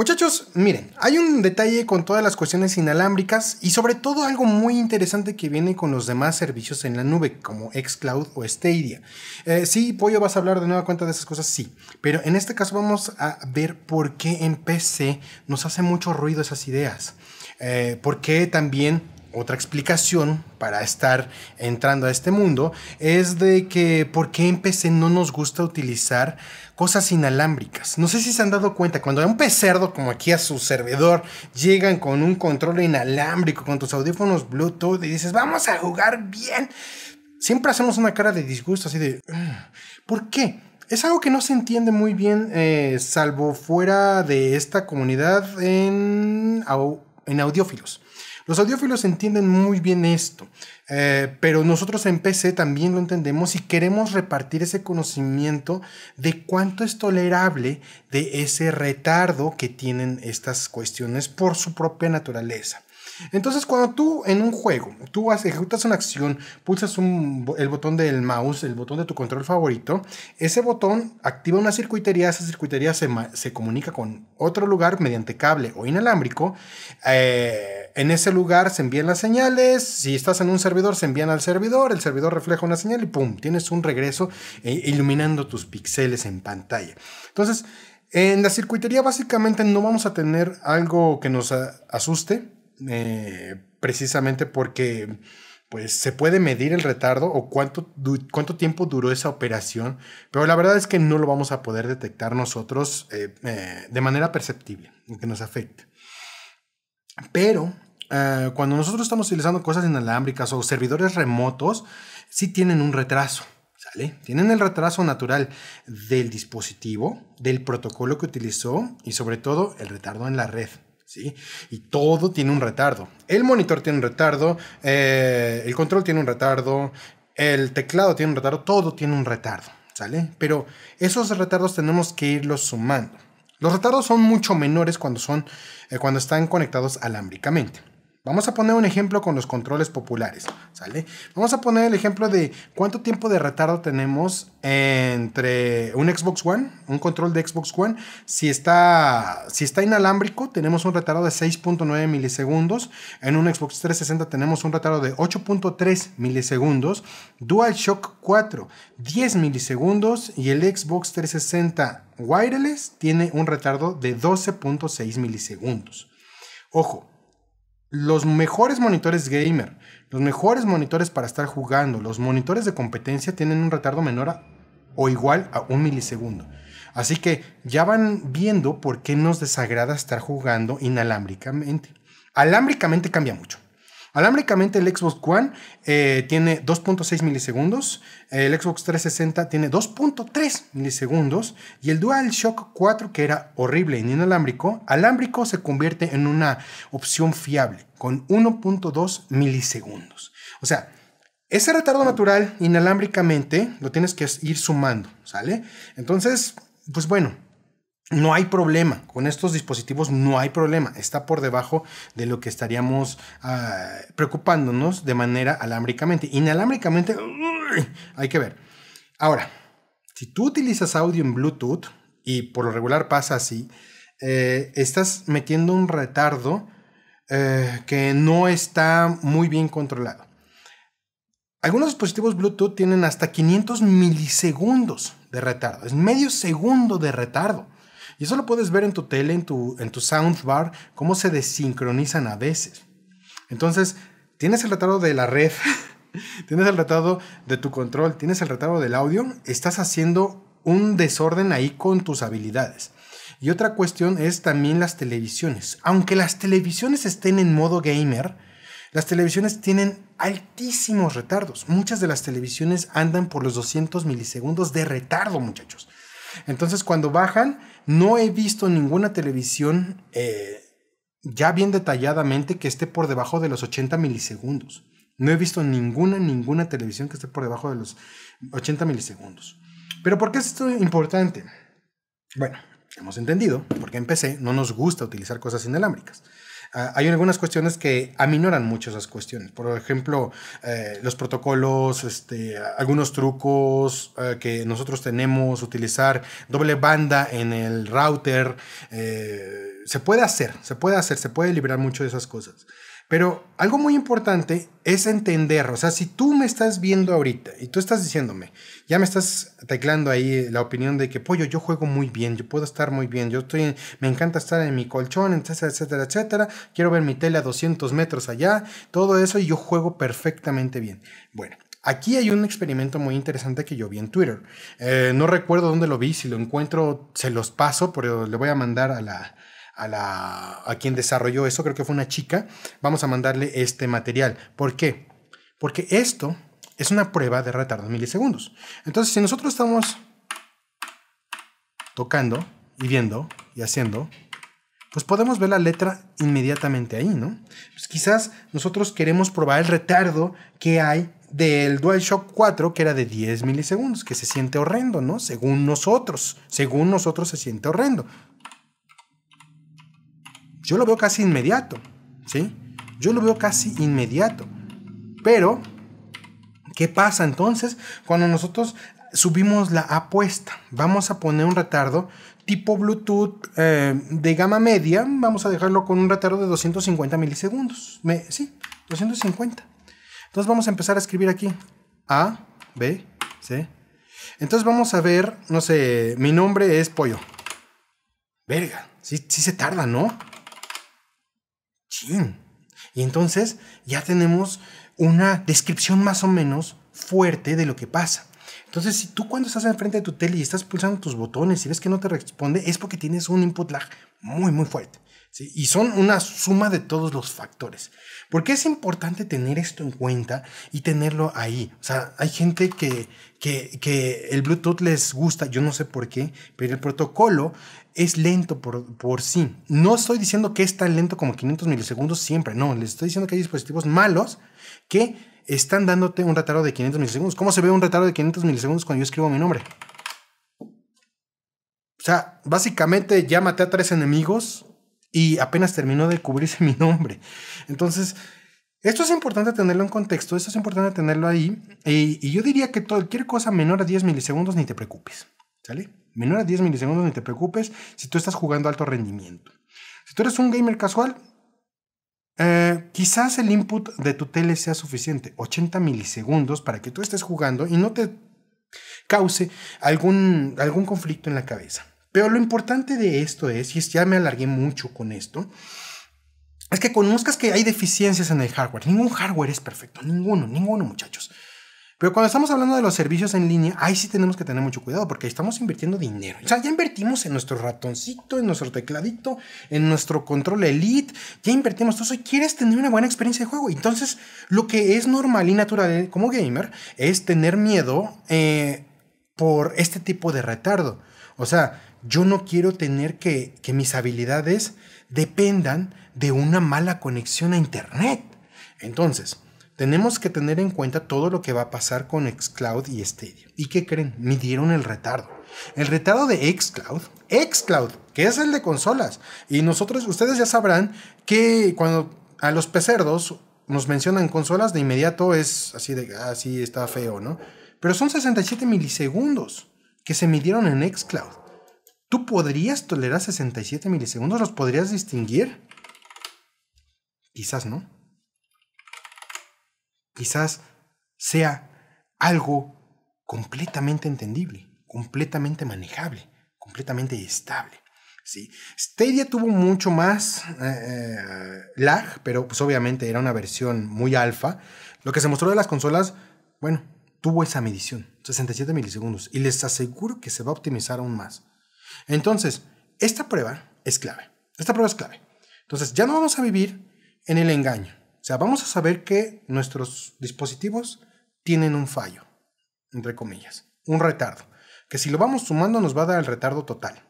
Muchachos, miren, hay un detalle con todas las cuestiones inalámbricas y sobre todo algo muy interesante que viene con los demás servicios en la nube, como xCloud o Stadia. Eh, sí, Pollo, vas a hablar de nueva cuenta de esas cosas, sí, pero en este caso vamos a ver por qué en PC nos hace mucho ruido esas ideas. Eh, por qué también otra explicación para estar entrando a este mundo es de que por qué en PC no nos gusta utilizar cosas inalámbricas. No sé si se han dado cuenta, cuando a un pecerdo como aquí a su servidor llegan con un control inalámbrico, con tus audífonos Bluetooth y dices, vamos a jugar bien, siempre hacemos una cara de disgusto así de, ah, ¿por qué? Es algo que no se entiende muy bien, eh, salvo fuera de esta comunidad en, en audiófilos. Los audiófilos entienden muy bien esto, eh, pero nosotros en PC también lo entendemos y queremos repartir ese conocimiento de cuánto es tolerable de ese retardo que tienen estas cuestiones por su propia naturaleza. Entonces, cuando tú en un juego, tú ejecutas una acción, pulsas el botón del mouse, el botón de tu control favorito, ese botón activa una circuitería, esa circuitería se, comunica con otro lugar mediante cable o inalámbrico. Eh, en ese lugar se envían las señales, si estás en un servidor, se envían al servidor, el servidor refleja una señal y ¡pum! Tienes un regreso eh, iluminando tus píxeles en pantalla. Entonces, en la circuitería básicamente no vamos a tener algo que nos asuste, eh, precisamente porque pues se puede medir el retardo o cuánto, cuánto tiempo duró esa operación, pero la verdad es que no lo vamos a poder detectar nosotros eh, eh, de manera perceptible, que nos afecte. Pero cuando nosotros estamos utilizando cosas inalámbricas o servidores remotos, sí tienen un retraso. ¿Sale? Tienen el retraso natural del dispositivo, del protocolo que utilizó y sobre todo el retardo en la red. ¿sí? Y todo tiene un retardo. El monitor tiene un retardo, eh, el control tiene un retardo, el teclado tiene un retardo, todo tiene un retardo, ¿sale? Pero esos retardos tenemos que irlos sumando. Los retardos son mucho menores cuando, son, eh, cuando están conectados alámbricamente. Vamos a poner un ejemplo con los controles populares, ¿sale? Vamos a poner el ejemplo de cuánto tiempo de retardo tenemos entre un Xbox One, un control de Xbox One. Si está, si está inalámbrico, tenemos un retardo de 6.9 milisegundos. En un Xbox 360 tenemos un retardo de 8.3 milisegundos. DualShock 4, 10 milisegundos. Y el Xbox 360 Wireless tiene un retardo de 12.6 milisegundos. Ojo, los mejores monitores gamer, los mejores monitores para estar jugando, los monitores de competencia tienen un retardo menor o igual a un milisegundo. Así que ya van viendo por qué nos desagrada estar jugando inalámbricamente. Alámbricamente cambia mucho. Alámbricamente el Xbox One eh, tiene 2.6 milisegundos, el Xbox 360 tiene 2.3 milisegundos y el DualShock 4 que era horrible en inalámbrico, alámbrico se convierte en una opción fiable con 1.2 milisegundos. O sea, ese retardo natural inalámbricamente lo tienes que ir sumando, ¿sale? Entonces, pues bueno, no hay problema, con estos dispositivos no hay problema, está por debajo de lo que estaríamos ah, preocupándonos de manera alámbricamente. Inalámbricamente, hay que ver. Ahora, si tú utilizas audio en Bluetooth, y por lo regular pasa así, eh, estás metiendo un retardo eh, que no está muy bien controlado. Algunos dispositivos Bluetooth tienen hasta 500 milisegundos de retardo, es medio segundo de retardo. Y eso lo puedes ver en tu tele, en tu, en tu soundbar, cómo se desincronizan a veces. Entonces, tienes el retardo de la red, tienes el retardo de tu control, tienes el retardo del audio, estás haciendo un desorden ahí con tus habilidades. Y otra cuestión es también las televisiones. Aunque las televisiones estén en modo gamer, las televisiones tienen altísimos retardos. Muchas de las televisiones andan por los 200 milisegundos de retardo, muchachos. Entonces cuando bajan, no he visto ninguna televisión eh, ya bien detalladamente que esté por debajo de los 80 milisegundos. No he visto ninguna, ninguna televisión que esté por debajo de los 80 milisegundos. Pero ¿por qué es esto importante? Bueno, hemos entendido, porque en PC no nos gusta utilizar cosas inalámbricas. Ah, hay algunas cuestiones que aminoran mucho esas cuestiones. Por ejemplo, eh, los protocolos, este, algunos trucos eh, que nosotros tenemos, utilizar doble banda en el router. Eh, se puede hacer, se puede hacer, se puede liberar mucho de esas cosas. Pero algo muy importante es entender, o sea, si tú me estás viendo ahorita y tú estás diciéndome, ya me estás teclando ahí la opinión de que, pollo, yo juego muy bien, yo puedo estar muy bien, yo estoy, me encanta estar en mi colchón, etcétera, etcétera, etcétera, quiero ver mi tele a 200 metros allá, todo eso y yo juego perfectamente bien. Bueno, Aquí hay un experimento muy interesante que yo vi en Twitter. Eh, no recuerdo dónde lo vi, si lo encuentro se los paso, pero le voy a mandar a la, a, la, quien desarrolló eso, creo que fue una chica, vamos a mandarle este material. ¿Por qué? Porque esto es una prueba de retardo en milisegundos. Entonces, si nosotros estamos tocando y viendo y haciendo, pues podemos ver la letra inmediatamente ahí, ¿no? Pues quizás nosotros queremos probar el retardo que hay del DualShock 4, que era de 10 milisegundos, que se siente horrendo, ¿no? Según nosotros, según nosotros se siente horrendo. Yo lo veo casi inmediato, ¿sí? Yo lo veo casi inmediato. Pero, ¿qué pasa entonces cuando nosotros subimos la apuesta? Vamos a poner un retardo tipo Bluetooth eh, de gama media, vamos a dejarlo con un retardo de 250 milisegundos. Me, sí, 250. Entonces vamos a empezar a escribir aquí A, B, C. Entonces vamos a ver, no sé, mi nombre es Pollo. Verga, sí, sí se tarda, ¿no? Y entonces ya tenemos una descripción más o menos fuerte de lo que pasa. Entonces, si tú cuando estás enfrente de tu tele y estás pulsando tus botones y ves que no te responde, es porque tienes un input lag muy, muy fuerte. Y son una suma de todos los factores. Porque es importante tener esto en cuenta y tenerlo ahí. O sea, hay gente que, que, el Bluetooth les gusta, yo no sé por qué, pero el protocolo es lento por, por sí. No estoy diciendo que es tan lento como 500 milisegundos siempre, no, les estoy diciendo que hay dispositivos malos que están dándote un retardo de 500 milisegundos. ¿Cómo se ve un retardo de 500 milisegundos cuando yo escribo mi nombre? O sea, básicamente ya maté a tres enemigos y apenas terminó de cubrirse mi nombre. Entonces, esto es importante tenerlo en contexto, esto es importante tenerlo ahí. Y, yo diría que cualquier cosa menor a 10 milisegundos ni te preocupes, ¿sale? Menor a 10 milisegundos ni te preocupes si tú estás jugando alto rendimiento. Si tú eres un gamer casual, eh, quizás el input de tu tele sea suficiente, 80 milisegundos para que tú estés jugando y no te cause algún, algún conflicto en la cabeza. Pero lo importante de esto es, y ya me alargué mucho con esto, es que conozcas que hay deficiencias en el hardware. Ningún hardware es perfecto, ninguno, ninguno muchachos. Pero cuando estamos hablando de los servicios en línea, ahí sí tenemos que tener mucho cuidado porque estamos invirtiendo dinero. O sea, ya invertimos en nuestro ratoncito, en nuestro tecladito, en nuestro control elite, ya invertimos todo eso quieres tener una buena experiencia de juego. Entonces, lo que es normal y natural como gamer es tener miedo eh, por este tipo de retardo. O sea, yo no quiero tener que, mis habilidades dependan de una mala conexión a Internet. Entonces, tenemos que tener en cuenta todo lo que va a pasar con Xcloud y Stadia. ¿Y qué creen? Midieron el retardo. El retardo de Xcloud, Xcloud, que es el de consolas. Y nosotros, ustedes ya sabrán que cuando a los pecerdos nos mencionan consolas, de inmediato es así de, así ah, está feo, ¿no? Pero son 67 milisegundos que se midieron en Xcloud. ¿Tú podrías tolerar 67 milisegundos? ¿Los podrías distinguir? Quizás no. Quizás sea algo completamente entendible, completamente manejable, completamente estable. ¿sí? Stadia tuvo mucho más eh, eh, lag, pero pues obviamente era una versión muy alfa. Lo que se mostró de las consolas, bueno, tuvo esa medición, 67 milisegundos, y les aseguro que se va a optimizar aún más. Entonces, esta prueba es clave. Esta prueba es clave. Entonces, ya no vamos a vivir en el engaño. O sea, vamos a saber que nuestros dispositivos tienen un fallo, entre comillas, un retardo, que si lo vamos sumando nos va a dar el retardo total.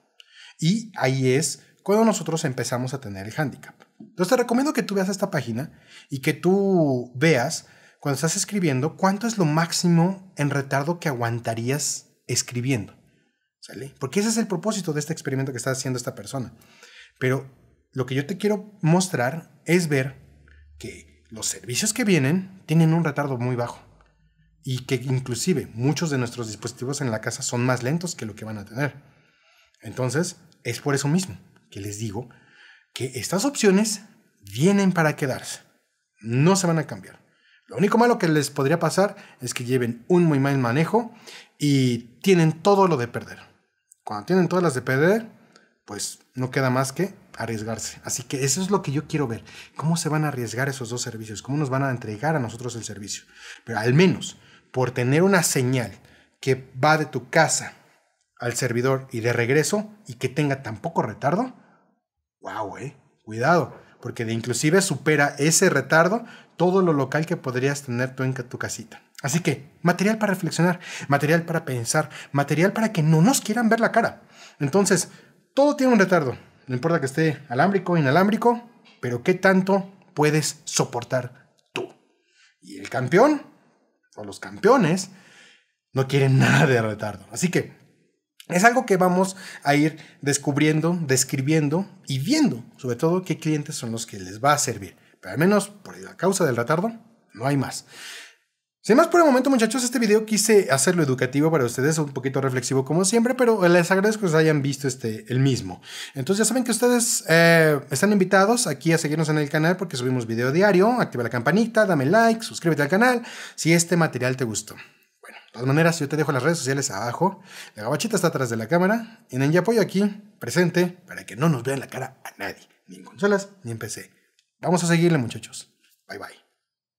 Y ahí es cuando nosotros empezamos a tener el handicap. Entonces te recomiendo que tú veas esta página y que tú veas cuando estás escribiendo cuánto es lo máximo en retardo que aguantarías escribiendo. Porque ese es el propósito de este experimento que está haciendo esta persona. Pero lo que yo te quiero mostrar es ver que los servicios que vienen tienen un retardo muy bajo y que inclusive muchos de nuestros dispositivos en la casa son más lentos que lo que van a tener. Entonces, es por eso mismo que les digo que estas opciones vienen para quedarse. No se van a cambiar. Lo único malo que les podría pasar es que lleven un muy mal manejo y tienen todo lo de perder. Cuando tienen todas las de perder, pues no queda más que arriesgarse. Así que eso es lo que yo quiero ver. ¿Cómo se van a arriesgar esos dos servicios? ¿Cómo nos van a entregar a nosotros el servicio? Pero al menos por tener una señal que va de tu casa al servidor y de regreso y que tenga tan poco retardo, wow, eh, cuidado, porque de inclusive supera ese retardo todo lo local que podrías tener tú en tu casita. Así que, material para reflexionar, material para pensar, material para que no nos quieran ver la cara. Entonces, todo tiene un retardo. No importa que esté alámbrico, inalámbrico, pero ¿qué tanto puedes soportar tú? Y el campeón, o los campeones, no quieren nada de retardo. Así que, es algo que vamos a ir descubriendo, describiendo y viendo, sobre todo qué clientes son los que les va a servir. Pero al menos por la causa del retardo, no hay más. Sin más por el momento, muchachos, este video quise hacerlo educativo para ustedes, un poquito reflexivo como siempre, pero les agradezco que os hayan visto este, el mismo. Entonces ya saben que ustedes eh, están invitados aquí a seguirnos en el canal porque subimos video diario, activa la campanita, dame like, suscríbete al canal si este material te gustó. Bueno, de todas maneras, yo te dejo las redes sociales abajo, la gabachita está atrás de la cámara y el Apoyo aquí, presente, para que no nos vean la cara a nadie, ni en consolas ni en PC. Vamos a seguirle, muchachos. Bye bye.